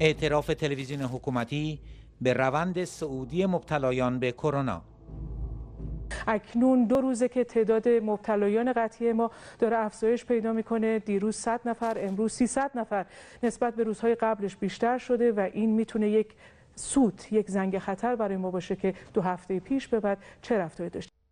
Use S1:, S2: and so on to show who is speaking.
S1: اعتراف تلویزیون حکومتی به روند سعودی مبتلایان به کرونا
S2: اکنون دو روزه که تعداد مبتلایان قطعی ما داره افزایش پیدا میکنه دیروز 100 نفر امروز 300 نفر نسبت به روزهای قبلش بیشتر شده و این میتونه یک سوت یک زنگ خطر برای ما باشه که دو هفته پیش به بعد چه رفتاری داشته